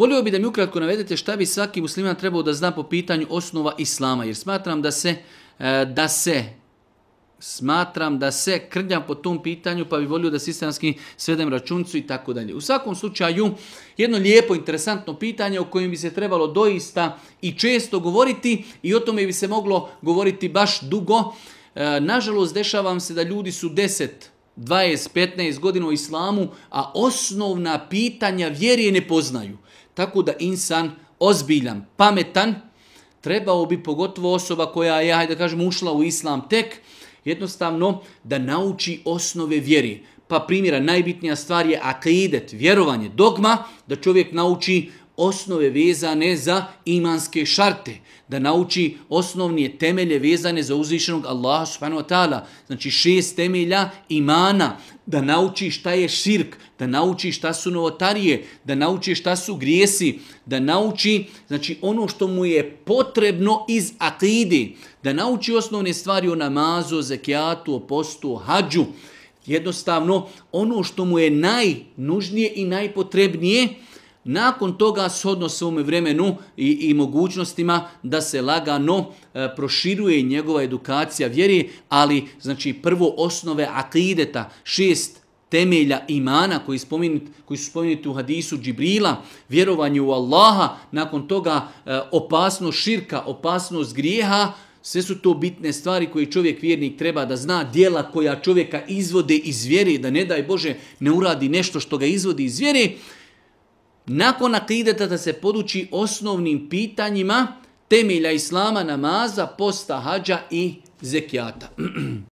Volio bi da mi ukratko navedete šta bi svaki musliman trebao da zna po pitanju osnova islama, jer smatram da se e, da se smatram da se krnja po tom pitanju, pa bi volio da sistemski svedem računcu i tako dalje. U svakom slučaju, jedno lijepo, interesantno pitanje o kojem bi se trebalo doista i često govoriti i o tome bi se moglo govoriti baš dugo. E, nažalost, dešavam se da ljudi su deset 20-15 godina u islamu, a osnovna pitanja vjerije ne poznaju. Tako da insan ozbiljan, pametan, trebao bi pogotovo osoba koja je, hajde da kažem, ušla u islam tek, jednostavno da nauči osnove vjerije. Pa primjera, najbitnija stvar je akidet, vjerovanje, dogma, da čovjek nauči osnove vezane za imanske šarte, da nauči osnovnije temelje vezane za uzvišenog Allaha subhanahu wa ta'ala, znači šest temelja imana, da nauči šta je širk, da nauči šta su novotarije, da nauči šta su grijesi, da nauči znači ono što mu je potrebno iz akidi, da nauči osnovne stvari o namazu, o zekijatu, o postu, o hađu, jednostavno ono što mu je najnužnije i najpotrebnije, Nakon toga, s svome vremenu i, i mogućnostima da se lagano e, proširuje njegova edukacija vjeri, ali znači prvo osnove akideta, šest temelja imana koji, spominut, koji su spominuti u hadisu Džibrila, vjerovanju u Allaha, nakon toga e, opasnost širka, opasnost grijeha, sve su to bitne stvari koje čovjek vjernik treba da zna, dijela koja čovjeka izvode iz vjere, da ne daj Bože ne uradi nešto što ga izvodi iz vjere, nakon akideta da se poduči osnovnim pitanjima temelja islama, namaza, posta, hađa i zekijata.